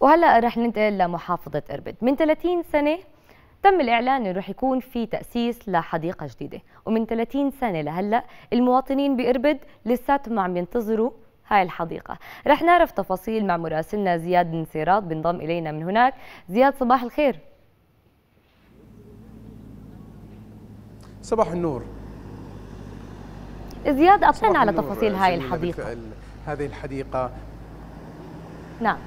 وهلا رح ننتقل لمحافظه اربد من 30 سنه تم الإعلان أنه رح يكون في تأسيس لحديقة جديدة ومن 30 سنة لهلأ المواطنين بإربد لساتهم عم ينتظروا هاي الحديقة رح نعرف تفاصيل مع مراسلنا زياد نسيرات بنضم إلينا من هناك زياد صباح الخير صباح النور زياد أعطينا على تفاصيل هاي الحديقة هذه الحديقة نعم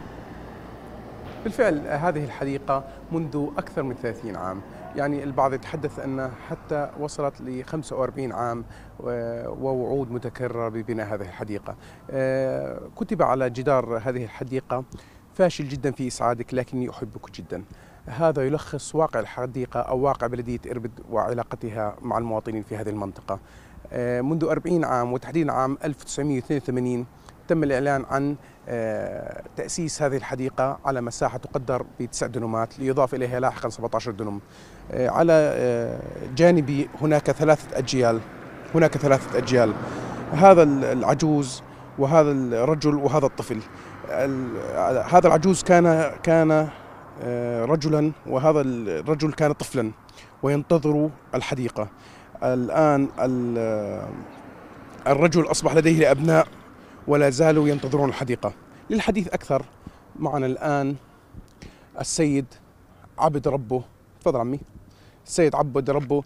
بالفعل هذه الحديقة منذ أكثر من 30 عام يعني البعض يتحدث أنها حتى وصلت ل 45 عام ووعود متكررة ببناء هذه الحديقة آه، كتب على جدار هذه الحديقة فاشل جدا في إسعادك لكني أحبك جدا هذا يلخص واقع الحديقة أو واقع بلدية إربد وعلاقتها مع المواطنين في هذه المنطقة آه، منذ 40 عام وتحديدا عام 1982 تم الإعلان عن آه، تأسيس هذه الحديقة على مساحة تقدر بتسع دنومات ليضاف إليها لاحقا 17 دنم آه، على آه، جانبي هناك ثلاثة أجيال هناك ثلاثة أجيال هذا العجوز وهذا الرجل وهذا الطفل هذا العجوز كان كان رجلا وهذا الرجل كان طفلا وينتظر الحديقة الآن الرجل أصبح لديه أبناء ولا زالوا ينتظرون الحديقة للحديث أكثر معنا الآن السيد عبد ربه تفضل عمي السيد عبد ربه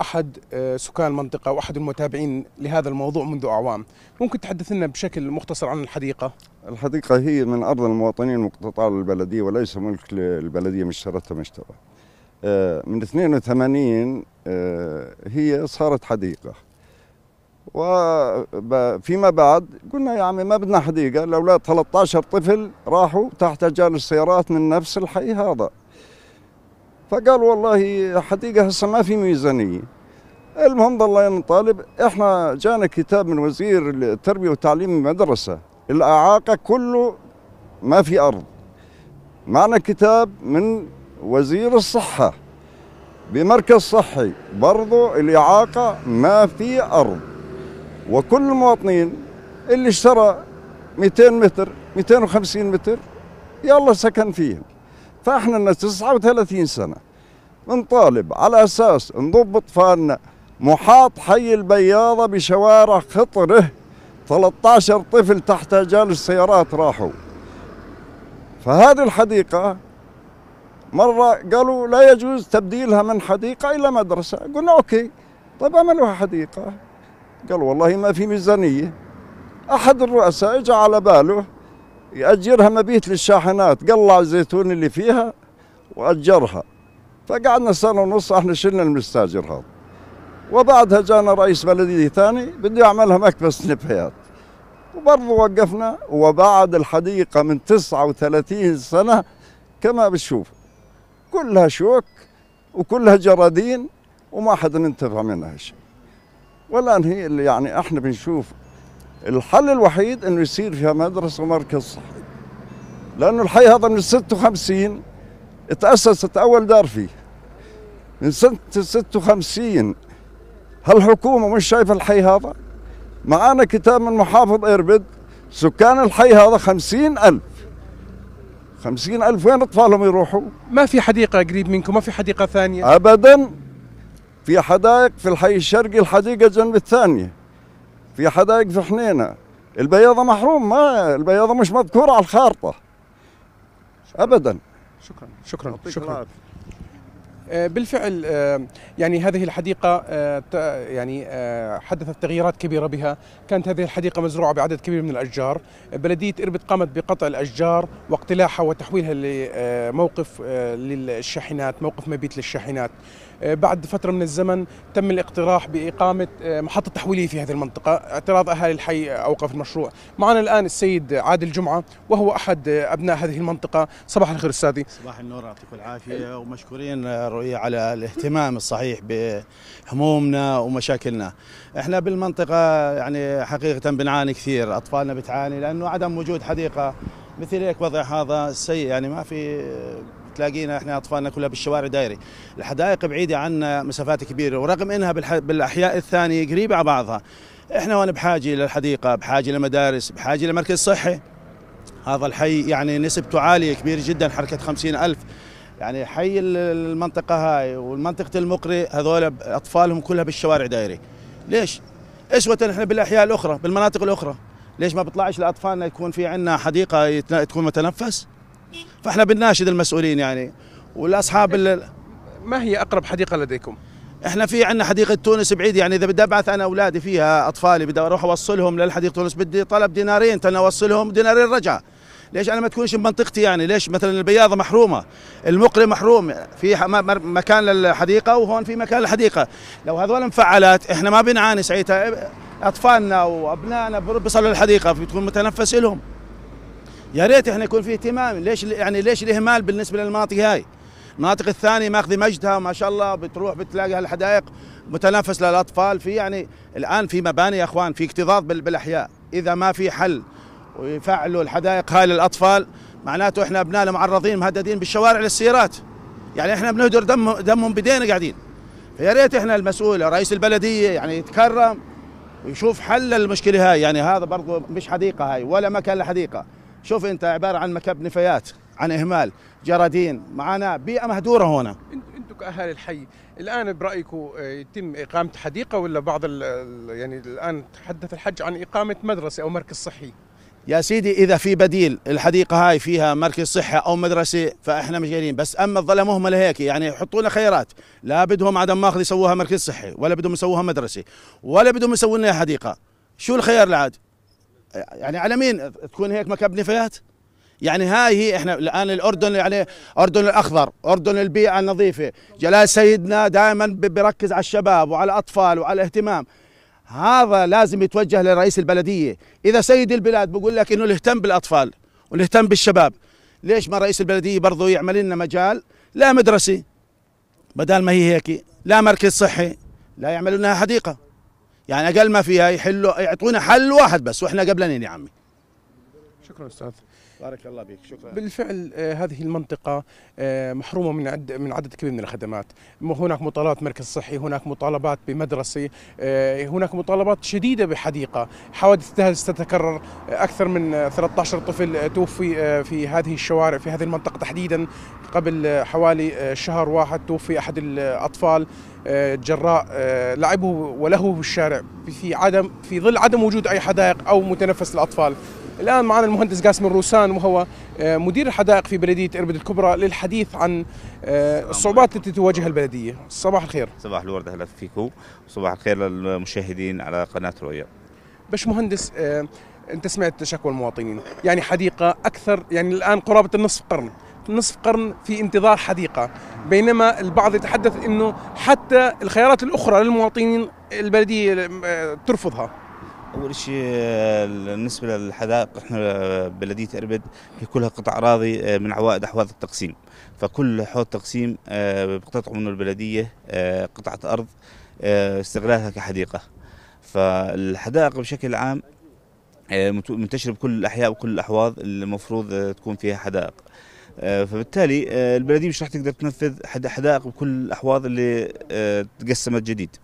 أحد آه، سكان المنطقة وأحد المتابعين لهذا الموضوع منذ أعوام ممكن تحدث لنا بشكل مختصر عن الحديقة الحديقة هي من أرض المواطنين المقتطعة للبلدية وليس ملك للبلدية مش شرتها مشترى آه، من 82 آه، هي صارت حديقة وفيما بعد قلنا يا عمي ما بدنا حديقه الاولاد 13 طفل راحوا تحت اجال السيارات من نفس الحي هذا فقال والله حديقه هسه ما في ميزانيه المهم ضلينا نطالب احنا جانا كتاب من وزير التربيه والتعليم المدرسه الاعاقه كله ما في ارض معنا كتاب من وزير الصحه بمركز صحي برضو الإعاقة ما في أرض وكل المواطنين اللي اشترى 200 متر 250 متر يلا سكن فيهم فاحنا لنا 39 سنه بنطالب على اساس نضبط فان محاط حي البياضه بشوارع خطره 13 طفل تحت اجال السيارات راحوا فهذه الحديقه مره قالوا لا يجوز تبديلها من حديقه الى مدرسه قلنا اوكي طيب اعملوها حديقه قال والله ما في ميزانية أحد الرؤساء جاء على باله يأجرها مبيت للشاحنات قلع الزيتون اللي فيها وأجرها فقعدنا سنة ونص احنا شلنا المستاجر هذا وبعدها جانا رئيس بلدية ثاني بده يعملها مكتبة سنبهات وبرضه وقفنا وبعد الحديقة من 39 سنة كما بتشوف كلها شوك وكلها جرادين وما حدا انتفع منها شيء والان هي اللي يعني احنا بنشوف الحل الوحيد انه يصير فيها مدرسه ومركز صحي لانه الحي هذا من 56 تاسست اول دار فيه من سنه 56 هالحكومه مش شايفه الحي هذا معانا كتاب من محافظ اربد سكان الحي هذا 50000 50000 وين أطفالهم يروحوا؟ ما في حديقة قريب منكم ما في حديقة ثانية؟ أبدا في حدائق في الحي الشرقي الحديقة جنب الثانية في حدائق في حنينة البياضة محروم ما البياضة مش مذكورة على الخارطة شكرا. أبدا شكرا شكرا شكرا آه، بالفعل آه، يعني هذه الحديقة آه، يعني حدثت تغييرات كبيرة بها كانت هذه الحديقة مزروعة بعدد كبير من الأشجار بلدية إربد قامت بقطع الأشجار واقتلاعها وتحويلها لموقف للشاحنات موقف مبيت للشاحنات آه، بعد فترة من الزمن تم الاقتراح بإقامة آه، محطة تحويلية في هذه المنطقة اعتراض أهالي الحي أوقف المشروع معنا الآن السيد عادل جمعة وهو أحد آه، أبناء هذه المنطقة صباح الخير أستاذي صباح النور يعطيكم العافية ومشكورين رؤية على الاهتمام الصحيح بهمومنا ومشاكلنا احنا بالمنطقة يعني حقيقة بنعاني كثير أطفالنا بتعاني لأنه عدم وجود حديقة مثل هيك وضع هذا سيء يعني ما في تلاقينا احنا اطفالنا كلها بالشوارع دايري الحدائق بعيده عنا مسافات كبيره ورغم انها بالاحياء الثانيه قريبه على بعضها احنا هون بحاجه للحديقه بحاجه لمدارس بحاجه لمركز صحي هذا الحي يعني نسبته عاليه كبيره جدا حركه 50 ألف يعني حي المنطقة هاي والمنطقة المقري هذول أطفالهم كلها بالشوارع دايري ليش؟ أسوة إحنا بالأحياء الأخرى بالمناطق الأخرى ليش ما بطلعش لأطفالنا يكون في عندنا حديقة تكون متنفس؟ فاحنا بنناشد المسؤولين يعني والاصحاب إيه، ما هي اقرب حديقه لديكم؟ احنا في عندنا حديقه تونس بعيد يعني اذا بدي ابعث انا اولادي فيها اطفالي بدي اروح اوصلهم للحديقه تونس بدي طلب دينارين تنا اوصلهم دينارين رجعه ليش انا ما تكونش بمنطقتي يعني ليش مثلا البياضه محرومه المقري محروم في مكان للحديقه وهون في مكان للحديقه لو هذول مفعلات احنا ما بنعاني ساعتها اطفالنا وابنائنا بيصلوا للحديقه بتكون متنفس لهم يا ريت احنا يكون في اهتمام ليش يعني ليش الاهمال بالنسبه للمناطق هاي المناطق الثانيه ماخذه مجدها ما شاء الله بتروح بتلاقي هالحدائق متنافس للاطفال في يعني الان في مباني يا اخوان في اكتظاظ بالاحياء اذا ما في حل ويفعلوا الحدائق هاي للاطفال معناته احنا ابنائنا معرضين مهددين بالشوارع للسيارات يعني احنا بنهدر دم دمهم بدينا قاعدين فيا ريت احنا المسؤول رئيس البلديه يعني يتكرم ويشوف حل للمشكله هاي يعني هذا برضه مش حديقه هاي ولا مكان لحديقه شوف انت عباره عن مكب نفايات عن اهمال جرادين معنا بيئه مهدوره هنا انتم كاهالي الحي الان برايكم آه، يتم اقامه حديقه ولا بعض يعني الان تحدث الحج عن اقامه مدرسه او مركز صحي يا سيدي اذا في بديل الحديقه هاي فيها مركز صحه او مدرسه فاحنا مش جايين بس اما الظلم مهمله هيك يعني يحطوا لنا خيارات لا بدهم عدم ماخذ يسووها مركز صحي ولا بدهم يسووها مدرسه ولا بدهم يسووا لنا حديقه شو الخيار العاد يعني على مين تكون هيك مكب نفايات يعني هاي هي احنا الان الاردن يعني اردن الاخضر اردن البيئه النظيفه جلال سيدنا دائما بيركز على الشباب وعلى الاطفال وعلى الاهتمام هذا لازم يتوجه لرئيس البلديه اذا سيد البلاد بقول لك انه الاهتم بالاطفال والاهتم بالشباب ليش ما رئيس البلديه برضه يعمل لنا مجال لا مدرسه بدل ما هي هيك لا مركز صحي لا يعملوا لنا حديقه يعني اقل ما فيها يحلوا يعطونا حل واحد بس واحنا قبلانين يا عمي شكرا استاذ بارك الله بك شكرا بالفعل آه، هذه المنطقه آه، محرومه من عد من عدد كبير من الخدمات هناك مطالبات مركز صحي هناك مطالبات بمدرسه آه، هناك مطالبات شديده بحديقه حوادث تهز تتكرر اكثر من 13 طفل توفي في هذه الشوارع في هذه المنطقه تحديدا قبل حوالي شهر واحد توفي احد الاطفال جراء لعبه وله في الشارع في عدم في ظل عدم وجود اي حدائق او متنفس للاطفال الان معنا المهندس قاسم الروسان وهو آه، مدير الحدائق في بلديه اربد الكبرى للحديث عن آه، الصعوبات التي تواجهها البلديه صباح الخير صباح الورد اهلا فيكم وصباح الخير للمشاهدين على قناه رؤيا باش مهندس آه، انت سمعت شكوى المواطنين يعني حديقه اكثر يعني الان قرابه النصف قرن نصف قرن في انتظار حديقه بينما البعض يتحدث انه حتى الخيارات الاخرى للمواطنين البلديه ترفضها اول شيء بالنسبه للحدائق احنا بلديه اربد هي كلها قطع اراضي آه، من عوائد احواض التقسيم فكل حوض تقسيم آه، بقتطعه منه البلديه آه، قطعه ارض استغلالها كحديقه فالحدائق بشكل عام منتشره بكل الاحياء وكل الاحواض المفروض تكون فيها حدائق فبالتالي البلديه مش راح تقدر تنفذ حدائق بكل الاحواض اللي تقسمت جديد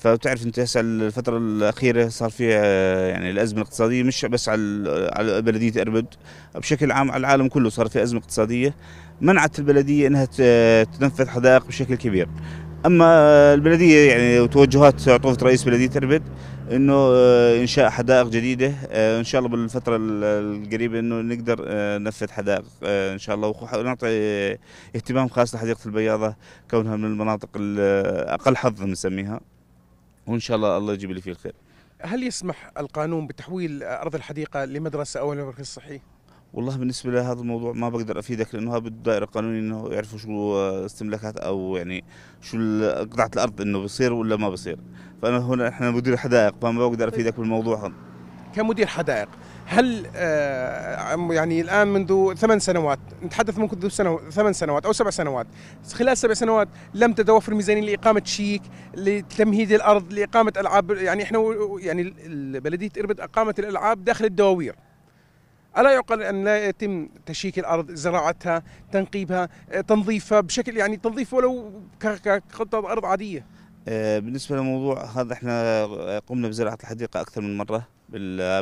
فبتعرف انت هسه الفتره الاخيره صار في آه، يعني الازمه الاقتصاديه مش بس على على بلديه اربد بشكل عام على العالم كله صار في ازمه اقتصاديه منعت البلديه انها تنفذ حدائق بشكل كبير اما البلديه يعني وتوجهات عطوفه رئيس بلديه اربد انه آه، انشاء حدائق جديده آه، ان شاء الله بالفتره القريبه انه نقدر ننفذ حدائق ان شاء الله ونعطي اهتمام خاص لحديقه البياضه كونها من المناطق الاقل حظا بنسميها وان شاء الله الله يجيب لي فيه الخير. هل يسمح القانون بتحويل ارض الحديقه لمدرسه او لمركز صحي؟ والله بالنسبة لهذا الموضوع ما بقدر افيدك لانه هذا بالدائرة القانونية انه يعرفوا شو استملاكات او يعني شو قطعة الارض انه بصير ولا ما بصير. فانا هنا احنا مدير حدائق فما بقدر افيدك طيب. بالموضوع هذا. كمدير حدائق هل آه، يعني الان منذ ثمان سنوات نتحدث منذ ثمان سنوات او سبع سنوات خلال سبع سنوات لم تتوفر ميزانيه لاقامه شيك لتمهيد الارض لاقامه العاب يعني احنا يعني بلديه اربد اقامت الالعاب داخل الدواوير ألا يعقل أن لا يتم تشيك الأرض زراعتها تنقيبها آه، تنظيفها بشكل يعني تنظيف ولو كقطعة أرض عادية آه، بالنسبة لموضوع هذا احنا قمنا بزراعة الحديقة أكثر من مرة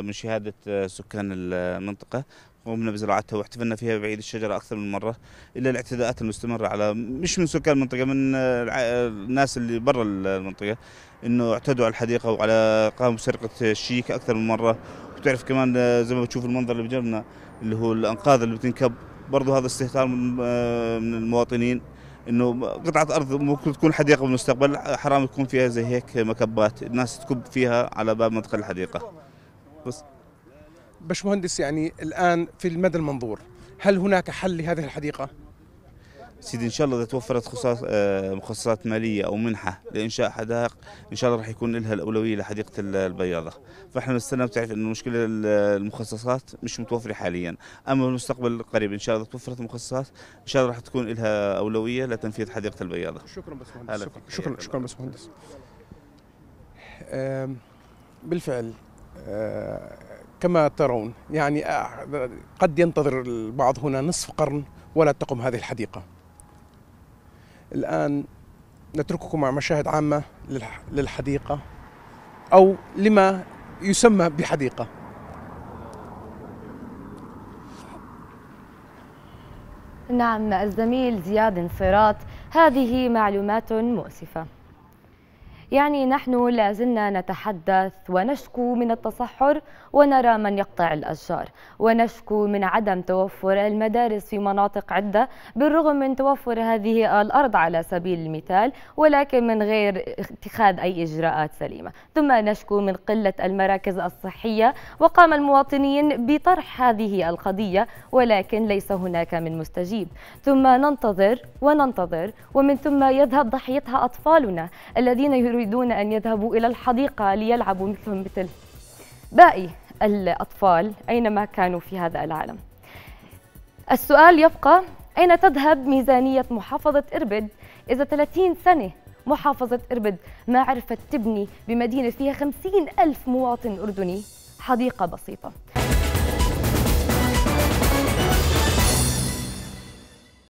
من شهادة آه، سكان المنطقة قمنا بزراعتها واحتفلنا فيها بعيد الشجرة أكثر من مرة إلا الاعتداءات المستمرة على مش من سكان المنطقة من آه، آه، الناس اللي برا المنطقة إنه اعتدوا على الحديقة وعلى قاموا بسرقة الشيك أكثر من مرة وتعرف كمان زي ما بتشوف المنظر اللي بجنبنا اللي هو الأنقاض اللي بتنكب برضه هذا استهتار من المواطنين انه قطعه ارض ممكن تكون حديقه بالمستقبل حرام تكون فيها زي هيك مكبات الناس تكب فيها على باب مدخل الحديقه بس مهندس يعني الان في المدى المنظور هل هناك حل لهذه الحديقه؟ سيدي ان شاء الله اذا توفرت خصائص آه، مخصصات ماليه او منحه لانشاء حدائق ان شاء الله راح يكون لها الاولويه لحديقه البياضه فاحنا نستنى بتعرف ان المشكله المخصصات مش متوفره حاليا اما المستقبل القريب ان شاء الله توفرت المخصصات ان شاء الله راح تكون لها اولويه لتنفيذ حديقه البياضه شكرا بس مهندس شكرا شكرا بس مهندس بالفعل كما ترون يعني آه، قد ينتظر البعض هنا نصف قرن ولا تقم هذه الحديقة الآن نترككم مع مشاهد عامة للحديقة أو لما يسمى بحديقة نعم الزميل زياد انصراط هذه معلومات مؤسفة يعني نحن لازلنا نتحدث ونشكو من التصحر ونرى من يقطع الأشجار ونشكو من عدم توفر المدارس في مناطق عدة بالرغم من توفر هذه الأرض على سبيل المثال ولكن من غير اتخاذ أي إجراءات سليمة ثم نشكو من قلة المراكز الصحية وقام المواطنين بطرح هذه القضية ولكن ليس هناك من مستجيب ثم ننتظر وننتظر ومن ثم يذهب ضحيتها أطفالنا الذين يريدون أن يذهبوا إلى الحديقة ليلعبوا مثلهم مثل باقي الأطفال أينما كانوا في هذا العالم السؤال يبقى أين تذهب ميزانية محافظة إربد إذا 30 سنة محافظة إربد ما عرفت تبني بمدينة فيها 50 ألف مواطن أردني حديقة بسيطة